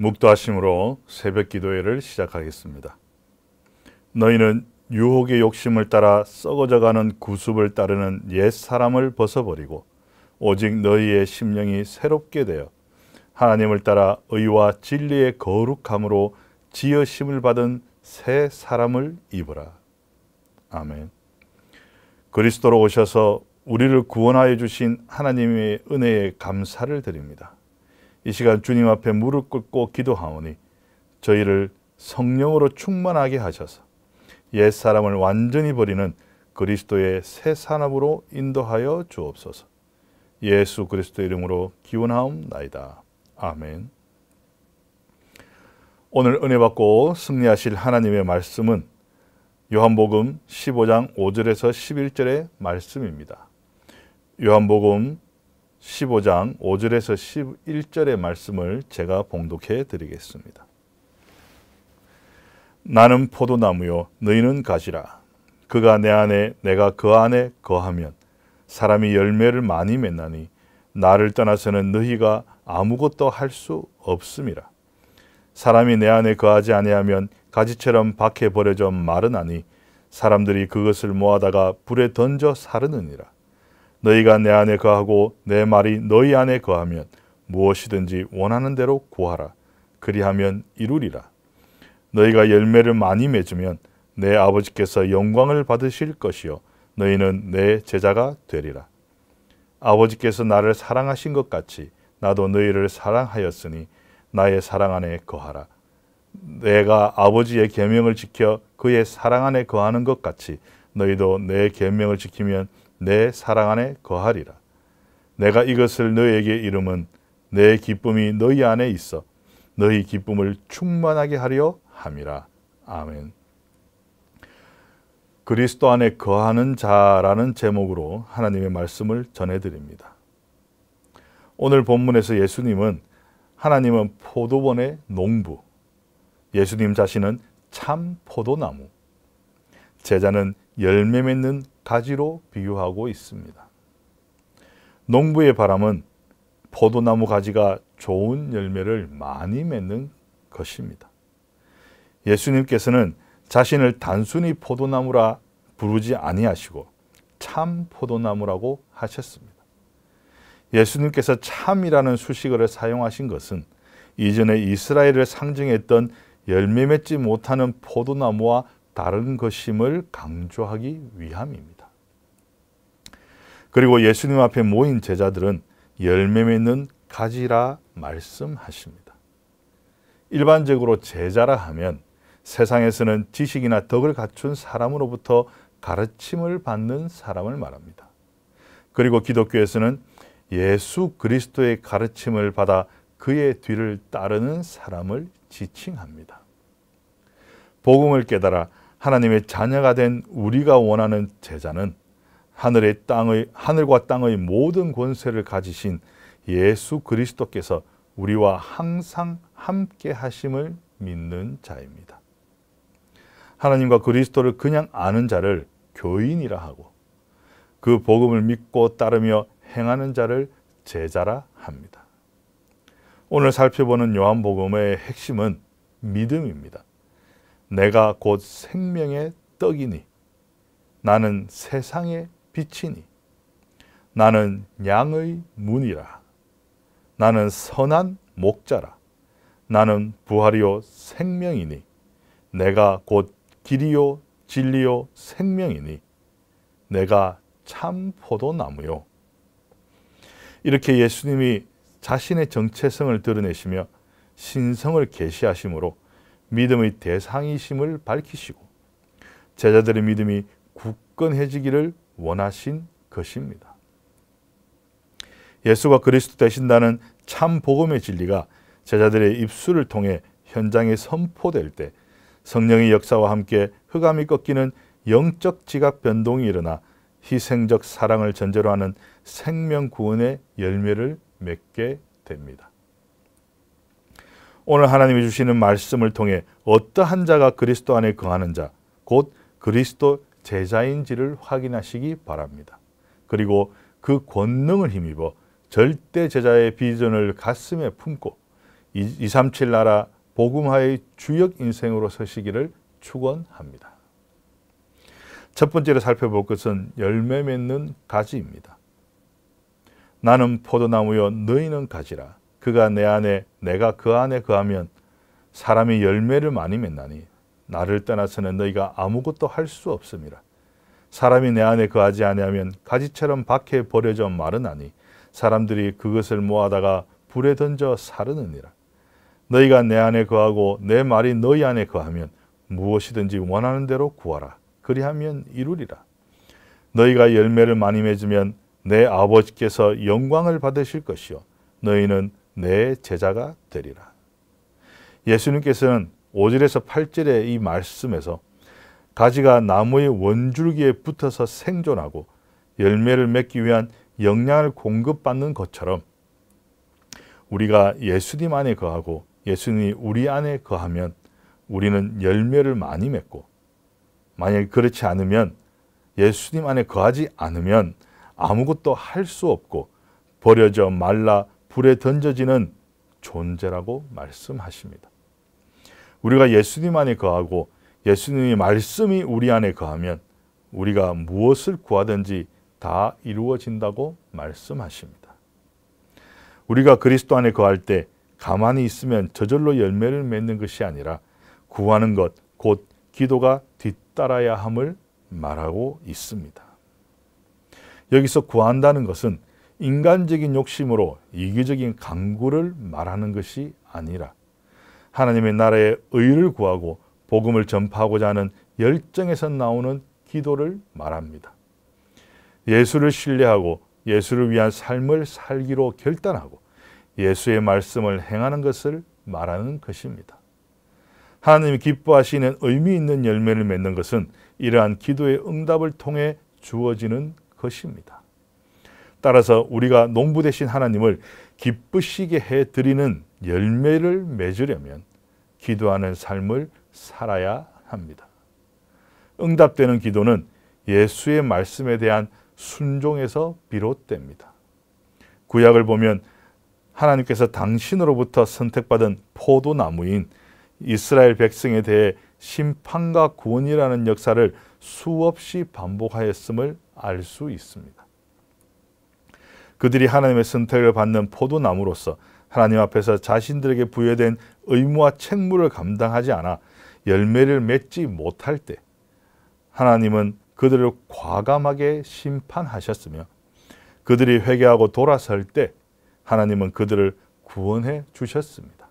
묵도하심으로 새벽 기도회를 시작하겠습니다. 너희는 유혹의 욕심을 따라 썩어져가는 구습을 따르는 옛 사람을 벗어버리고 오직 너희의 심령이 새롭게 되어 하나님을 따라 의와 진리의 거룩함으로 지으심을 받은 새 사람을 입으라. 아멘. 그리스도로 오셔서 우리를 구원하여 주신 하나님의 은혜에 감사를 드립니다. 이 시간 주님 앞에 무릎 꿇고 기도하오니 저희를 성령으로 충만하게 하셔서 옛 사람을 완전히 버리는 그리스도의 새 산업으로 인도하여 주옵소서. 예수 그리스도 이름으로 기원하옵나이다. 아멘. 오늘 은혜 받고 승리하실 하나님의 말씀은 요한복음 15장 5절에서 11절의 말씀입니다. 요한복음 15장 5절에서 11절의 말씀을 제가 봉독해 드리겠습니다. 나는 포도나무요 너희는 가시라 그가 내 안에 내가 그 안에 거하면 사람이 열매를 많이 맺나니 나를 떠나서는 너희가 아무것도 할 수 없음이라 사람이 내 안에 거하지 아니하면 가지처럼 밖에 버려져 마르나니 사람들이 그것을 모아다가 불에 던져 사르느니라 너희가 내 안에 거하고 내 말이 너희 안에 거하면 무엇이든지 원하는 대로 구하라. 그리하면 이루리라. 너희가 열매를 많이 맺으면 내 아버지께서 영광을 받으실 것이요. 너희는 내 제자가 되리라. 아버지께서 나를 사랑하신 것 같이 나도 너희를 사랑하였으니 나의 사랑 안에 거하라. 내가 아버지의 계명을 지켜 그의 사랑 안에 거하는 것 같이 너희도 내 계명을 지키면 내 사랑 안에 거하리라. 내가 이것을 너에게 이름은 내 기쁨이 너희 안에 있어 너희 기쁨을 충만하게 하려 함이라. 아멘. 그리스도 안에 거하는 자라는 제목으로 하나님의 말씀을 전해드립니다. 오늘 본문에서 예수님은 하나님은 포도원의 농부, 예수님 자신은 참 포도나무, 제자는 열매 맺는 가지로 비유하고 있습니다. 농부의 바람은 포도나무 가지가 좋은 열매를 많이 맺는 것입니다. 예수님께서는 자신을 단순히 포도나무라 부르지 아니하시고 참 포도나무라고 하셨습니다. 예수님께서 참이라는 수식어를 사용하신 것은 이전에 이스라엘을 상징했던 열매 맺지 못하는 포도나무와 다른 것임을 강조하기 위함입니다. 그리고 예수님 앞에 모인 제자들은 열매 맺는 가지라 말씀하십니다. 일반적으로 제자라 하면 세상에서는 지식이나 덕을 갖춘 사람으로부터 가르침을 받는 사람을 말합니다. 그리고 기독교에서는 예수 그리스도의 가르침을 받아 그의 뒤를 따르는 사람을 지칭합니다. 복음을 깨달아 하나님의 자녀가 된 우리가 원하는 제자는 하늘의 땅의 하늘과 땅의 모든 권세를 가지신 예수 그리스도께서 우리와 항상 함께 하심을 믿는 자입니다. 하나님과 그리스도를 그냥 아는 자를 교인이라 하고 그 복음을 믿고 따르며 행하는 자를 제자라 합니다. 오늘 살펴보는 요한복음의 핵심은 믿음입니다. 내가 곧 생명의 떡이니 나는 세상의 빛이니 나는 양의 문이라 나는 선한 목자라 나는 부활이요 생명이니 내가 곧 길이요 진리요 생명이니 내가 참 포도나무요 이렇게 예수님이 자신의 정체성을 드러내시며 신성을 계시하심으로 믿음의 대상이심을 밝히시고 제자들의 믿음이 굳건해지기를 원하신 것입니다. 예수가 그리스도 되신다는 참 복음의 진리가 제자들의 입술을 통해 현장에 선포될 때 성령의 역사와 함께 흑암이 꺾이는 영적 지각 변동이 일어나 희생적 사랑을 전제로 하는 생명 구원의 열매를 맺게 됩니다. 오늘 하나님이 주시는 말씀을 통해 어떠한 자가 그리스도 안에 거하는 자, 곧 그리스도 제자인지를 확인하시기 바랍니다. 그리고 그 권능을 힘입어 절대 제자의 비전을 가슴에 품고 237 나라 복음화의 주역 인생으로 서시기를 축원합니다. 첫 번째로 살펴볼 것은 열매 맺는 가지입니다. 나는 포도나무요 너희는 가지라 그가 내 안에 내가 그 안에 거하면 사람이 열매를 많이 맺나니 나를 떠나서는 너희가 아무것도 할 수 없습니다. 사람이 내 안에 거하지 아니하면 가지처럼 밖에 버려져 마르나니 사람들이 그것을 모아다가 불에 던져 사르느니라. 너희가 내 안에 거하고 내 말이 너희 안에 거하면 무엇이든지 원하는 대로 구하라. 그리하면 이루리라. 너희가 열매를 많이 맺으면 내 아버지께서 영광을 받으실 것이요. 너희는 내 제자가 되리라. 예수님께서는 5절에서 8절의 이 말씀에서 가지가 나무의 원줄기에 붙어서 생존하고 열매를 맺기 위한 영양을 공급받는 것처럼 우리가 예수님 안에 거하고 예수님이 우리 안에 거하면 우리는 열매를 많이 맺고 만약 그렇지 않으면 예수님 안에 거하지 않으면 아무것도 할 수 없고 버려져 말라 불에 던져지는 존재라고 말씀하십니다. 우리가 예수님 안에 거하고 예수님의 말씀이 우리 안에 거하면 우리가 무엇을 구하든지 다 이루어진다고 말씀하십니다. 우리가 그리스도 안에 거할 때 가만히 있으면 저절로 열매를 맺는 것이 아니라 구하는 것, 곧 기도가 뒤따라야 함을 말하고 있습니다. 여기서 구한다는 것은 인간적인 욕심으로 이기적인 강구를 말하는 것이 아니라 하나님의 나라의 의를 구하고 복음을 전파하고자 하는 열정에서 나오는 기도를 말합니다. 예수를 신뢰하고 예수를 위한 삶을 살기로 결단하고 예수의 말씀을 행하는 것을 말하는 것입니다. 하나님이 기뻐하시는 의미 있는 열매를 맺는 것은 이러한 기도의 응답을 통해 주어지는 것입니다. 따라서 우리가 농부 대신 하나님을 기쁘시게 해드리는 열매를 맺으려면 기도하는 삶을 살아야 합니다. 응답되는 기도는 예수의 말씀에 대한 순종에서 비롯됩니다. 구약을 보면 하나님께서 당신으로부터 선택받은 포도나무인 이스라엘 백성에 대해 심판과 구원이라는 역사를 수없이 반복하였음을 알 수 있습니다. 그들이 하나님의 선택을 받는 포도나무로서 하나님 앞에서 자신들에게 부여된 의무와 책무를 감당하지 않아 열매를 맺지 못할 때 하나님은 그들을 과감하게 심판하셨으며 그들이 회개하고 돌아설 때 하나님은 그들을 구원해 주셨습니다.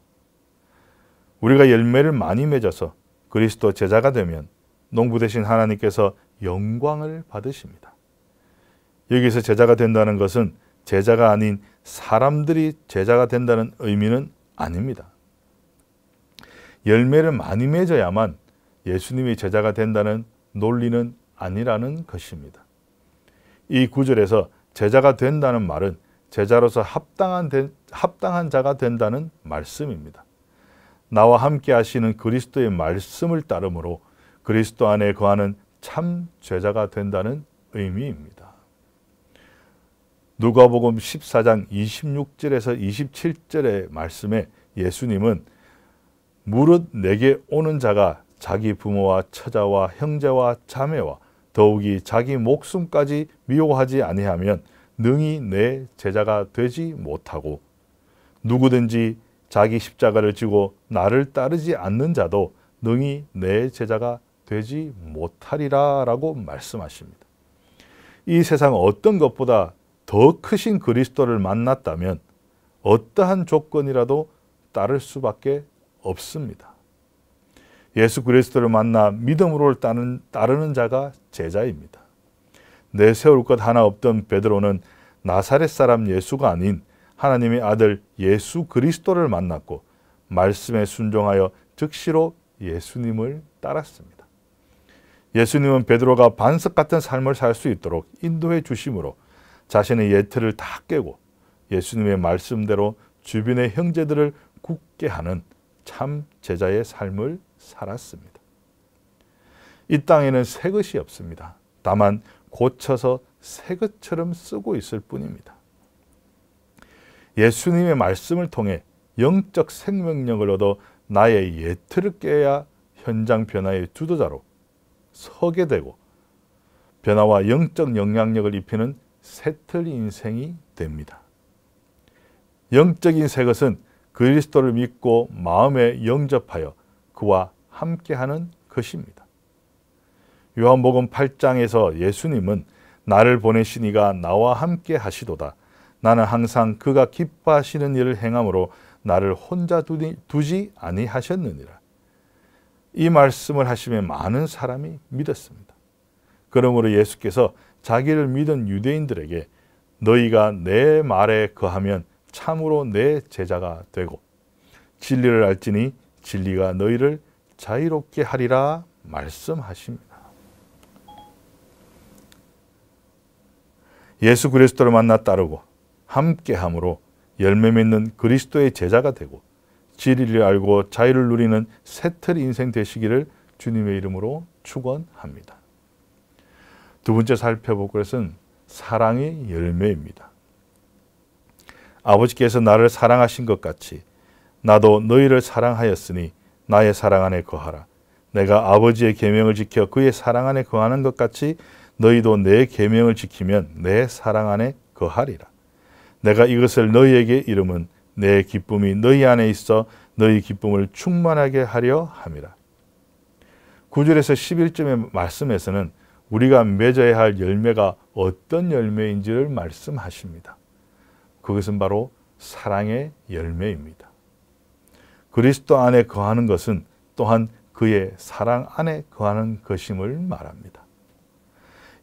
우리가 열매를 많이 맺어서 그리스도 제자가 되면 농부 대신 하나님께서 영광을 받으십니다. 여기서 제자가 된다는 것은 제자가 아닌 사람들이 제자가 된다는 의미는 아닙니다. 열매를 많이 맺어야만 예수님의 제자가 된다는 논리는 아니라는 것입니다. 이 구절에서 제자가 된다는 말은 제자로서 합당한, 된, 합당한 자가 된다는 말씀입니다. 나와 함께 하시는 그리스도의 말씀을 따르므로 그리스도 안에 거하는 참 제자가 된다는 의미입니다. 누가복음 14장 26절에서 27절의 말씀에 예수님은 무릇 내게 오는 자가 자기 부모와 처자와 형제와 자매와 더욱이 자기 목숨까지 미워하지 아니하면 능히 내 제자가 되지 못하고 누구든지 자기 십자가를 지고 나를 따르지 않는 자도 능히 내 제자가 되지 못하리라 라고 말씀하십니다. 이 세상 어떤 것보다 더 크신 그리스도를 만났다면 어떠한 조건이라도 따를 수밖에 없습니다. 예수 그리스도를 만나 믿음으로 따는 따르는 자가 제자입니다. 내세울 것 하나 없던 베드로는 나사렛 사람 예수가 아닌 하나님의 아들 예수 그리스도를 만났고 말씀에 순종하여 즉시로 예수님을 따랐습니다. 예수님은 베드로가 반석 같은 삶을 살 수 있도록 인도해 주심으로 자신의 예틀을 다 깨고 예수님의 말씀대로 주변의 형제들을 굳게 하는 참 제자의 삶을 살았습니다. 이 땅에는 새 것이 없습니다. 다만 고쳐서 새 것처럼 쓰고 있을 뿐입니다. 예수님의 말씀을 통해 영적 생명력을 얻어 나의 예틀을 깨야 현장 변화의 주도자로 서게 되고 변화와 영적 영향력을 입히는 새틀 인생이 됩니다. 영적인 새것은 그리스도를 믿고 마음에 영접하여 그와 함께하는 것입니다. 요한복음 8장에서 예수님은 나를 보내신 이가 나와 함께 하시도다. 나는 항상 그가 기뻐하시는 일을 행함으로 나를 혼자 두니, 두지 아니하셨느니라. 이 말씀을 하시며 많은 사람이 믿었습니다. 그러므로 예수께서 자기를 믿은 유대인들에게 너희가 내 말에 거하면 참으로 내 제자가 되고 진리를 알지니 진리가 너희를 자유롭게 하리라 말씀하십니다. 예수 그리스도를 만나 따르고 함께함으로 열매 맺는 그리스도의 제자가 되고 진리를 알고 자유를 누리는 새털 인생 되시기를 주님의 이름으로 축원합니다. 두 번째 살펴볼 것은 사랑의 열매입니다. 아버지께서 나를 사랑하신 것 같이 나도 너희를 사랑하였으니 나의 사랑 안에 거하라. 내가 아버지의 계명을 지켜 그의 사랑 안에 거하는 것 같이 너희도 내 계명을 지키면 내 사랑 안에 거하리라. 내가 이것을 너희에게 이름은 내 기쁨이 너희 안에 있어 너희 기쁨을 충만하게 하려 함이라. 9절에서 11절의 말씀에서는 우리가 맺어야 할 열매가 어떤 열매인지를 말씀하십니다. 그것은 바로 사랑의 열매입니다. 그리스도 안에 거하는 것은 또한 그의 사랑 안에 거하는 것임을 말합니다.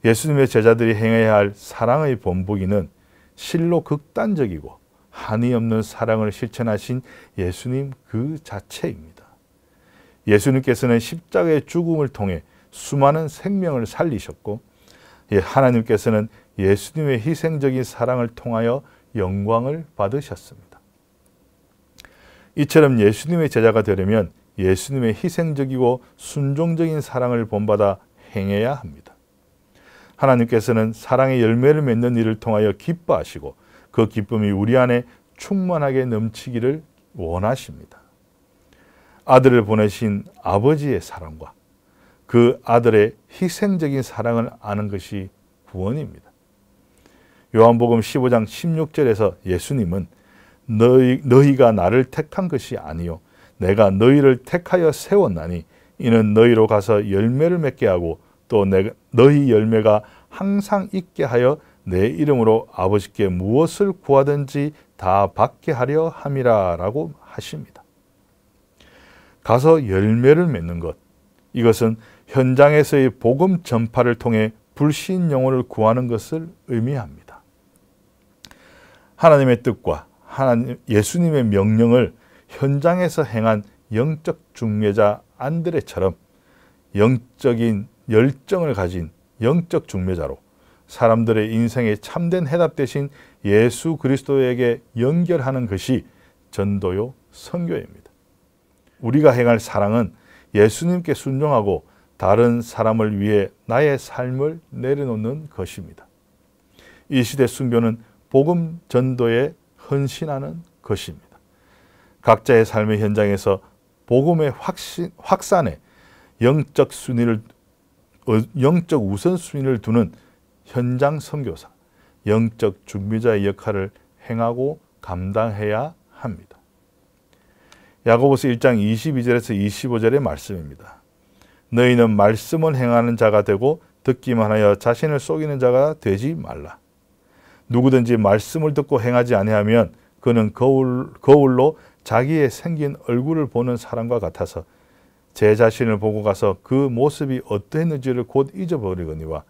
예수님의 제자들이 행해야 할 사랑의 본보기는 실로 극단적이고 한이 없는 사랑을 실천하신 예수님 그 자체입니다. 예수님께서는 십자가의 죽음을 통해 수많은 생명을 살리셨고 예, 하나님께서는 예수님의 희생적인 사랑을 통하여 영광을 받으셨습니다. 이처럼 예수님의 제자가 되려면 예수님의 희생적이고 순종적인 사랑을 본받아 행해야 합니다. 하나님께서는 사랑의 열매를 맺는 일을 통하여 기뻐하시고 그 기쁨이 우리 안에 충만하게 넘치기를 원하십니다. 아들을 보내신 아버지의 사랑과 그 아들의 희생적인 사랑을 아는 것이 구원입니다. 요한복음 15장 16절에서 예수님은 너희, 너희가 나를 택한 것이 아니요 내가 너희를 택하여 세웠나니 이는 너희로 가서 열매를 맺게 하고 또 내, 너희 열매가 항상 있게 하여 내 이름으로 아버지께 무엇을 구하든지 다 받게 하려 함이라라고 하십니다. 가서 열매를 맺는 것 이것은 현장에서의 복음 전파를 통해 불신 영혼을 구하는 것을 의미합니다. 하나님의 뜻과 하나님, 예수님의 명령을 현장에서 행한 영적 중매자 안드레처럼 영적인 열정을 가진 영적 중매자로 사람들의 인생에 참된 해답 대신 예수 그리스도에게 연결하는 것이 전도요 선교입니다. 우리가 행할 사랑은 예수님께 순종하고 다른 사람을 위해 나의 삶을 내려놓는 것입니다. 이 시대 순교는 복음 전도에 헌신하는 것입니다. 각자의 삶의 현장에서 복음의 확신, 확산에 영적 순위를 영적 우선순위를 두는 현장 선교사, 영적 준비자의 역할을 행하고 감당해야 합니다. 야고보서 1장 22절에서 25절의 말씀입니다. 너희는 말씀을 행하는 자가 되고 듣기만 하여 자신을 속이는 자가 되지 말라. 누구든지 말씀을 듣고 행하지 아니하면 그는 거울, 거울로 자기의 생긴 얼굴을 보는 사람과 같아서 제 자신을 보고 가서 그 모습이 어떠했는지를 곧 잊어버리거니와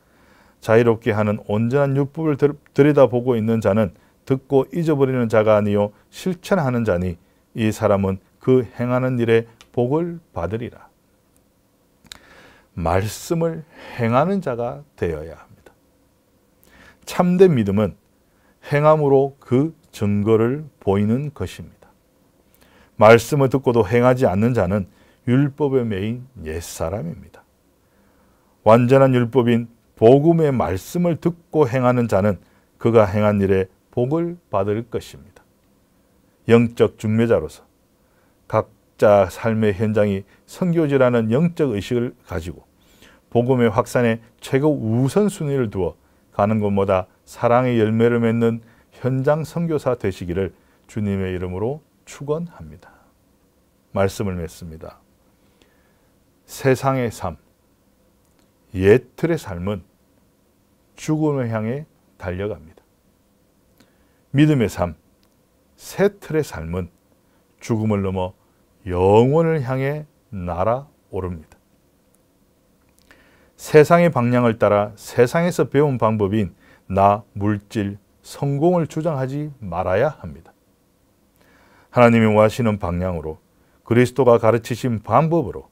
자유롭게 하는 온전한 율법을 들여다보고 있는 자는 듣고 잊어버리는 자가 아니요 실천하는 자니 이 사람은 그 행하는 일에 복을 받으리라. 말씀을 행하는 자가 되어야 합니다. 참된 믿음은 행함으로 그 증거를 보이는 것입니다. 말씀을 듣고도 행하지 않는 자는 율법에 매인 옛사람입니다. 완전한 율법인 복음의 말씀을 듣고 행하는 자는 그가 행한 일에 복을 받을 것입니다. 영적 중매자로서 각자 삶의 현장이 선교지라는 영적 의식을 가지고 복음의 확산에 최고 우선순위를 두어 가는 곳마다 사랑의 열매를 맺는 현장 선교사 되시기를 주님의 이름으로 축원합니다. 말씀을 맺습니다. 세상의 삶, 옛 틀의 삶은 죽음을 향해 달려갑니다. 믿음의 삶, 새 틀의 삶은 죽음을 넘어 영원을 향해 날아오릅니다. 세상의 방향을 따라 세상에서 배운 방법인 나, 물질, 성공을 주장하지 말아야 합니다. 하나님이 원하시는 방향으로 그리스도가 가르치신 방법으로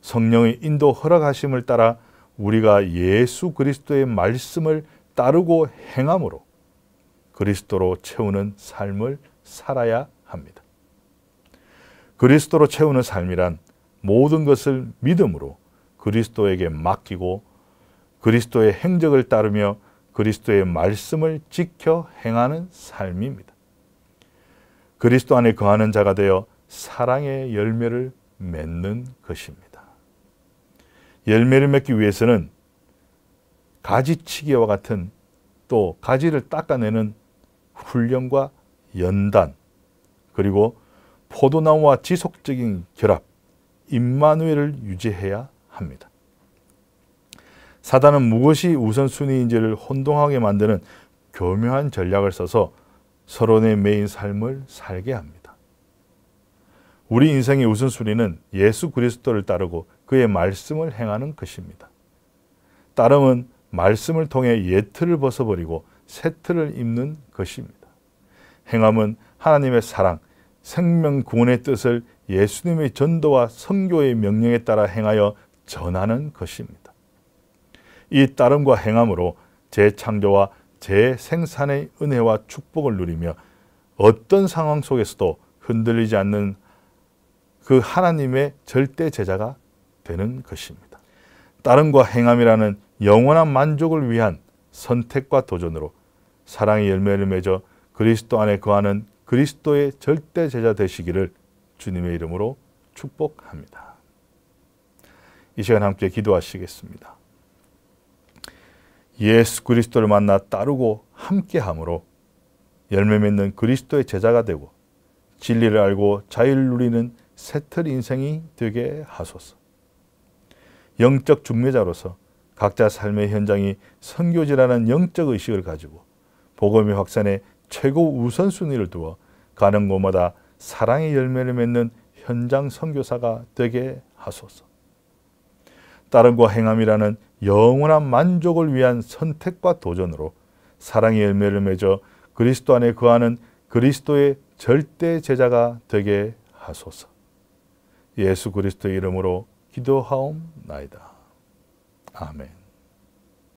성령의 인도 허락하심을 따라 우리가 예수 그리스도의 말씀을 따르고 행함으로 그리스도로 채우는 삶을 살아야 합니다. 그리스도로 채우는 삶이란 모든 것을 믿음으로 그리스도에게 맡기고 그리스도의 행적을 따르며 그리스도의 말씀을 지켜 행하는 삶입니다. 그리스도 안에 거하는 자가 되어 사랑의 열매를 맺는 것입니다. 열매를 맺기 위해서는 가지치기와 같은 또 가지를 닦아내는 훈련과 연단 그리고 포도나무와 지속적인 결합 임마누엘을 유지해야 합니다. 사단은 무엇이 우선순위인지를 혼동하게 만드는 교묘한 전략을 써서 서론에 매인 삶을 살게 합니다. 우리 인생의 우선순위는 예수 그리스도를 따르고 그의 말씀을 행하는 것입니다. 따름은 말씀을 통해 예틀을 벗어버리고 새틀을 입는 것입니다. 행함은 하나님의 사랑, 생명 구원의 뜻을 예수님의 전도와 성교의 명령에 따라 행하여 전하는 것입니다. 이 따름과 행함으로 재창조와 재생산의 은혜와 축복을 누리며 어떤 상황 속에서도 흔들리지 않는 그 하나님의 절대 제자가 되는 것입니다. 따름과 행함이라는 영원한 만족을 위한 선택과 도전으로 사랑의 열매를 맺어 그리스도 안에 거하는 그리스도의 절대 제자 되시기를 주님의 이름으로 축복합니다. 이 시간 함께 기도하시겠습니다. 예수 그리스도를 만나 따르고 함께함으로 열매 맺는 그리스도의 제자가 되고 진리를 알고 자유를 누리는 새틀 인생이 되게 하소서. 영적 중매자로서 각자 삶의 현장이 선교지라는 영적 의식을 가지고 복음의 확산에 최고 우선순위를 두어 가는 곳마다 사랑의 열매를 맺는 현장 선교사가 되게 하소서. 따름과 행함이라는 영원한 만족을 위한 선택과 도전으로 사랑의 열매를 맺어 그리스도 안에 거하는 그리스도의 절대 제자가 되게 하소서. 예수 그리스도의 이름으로 기도하옵나이다. 아멘.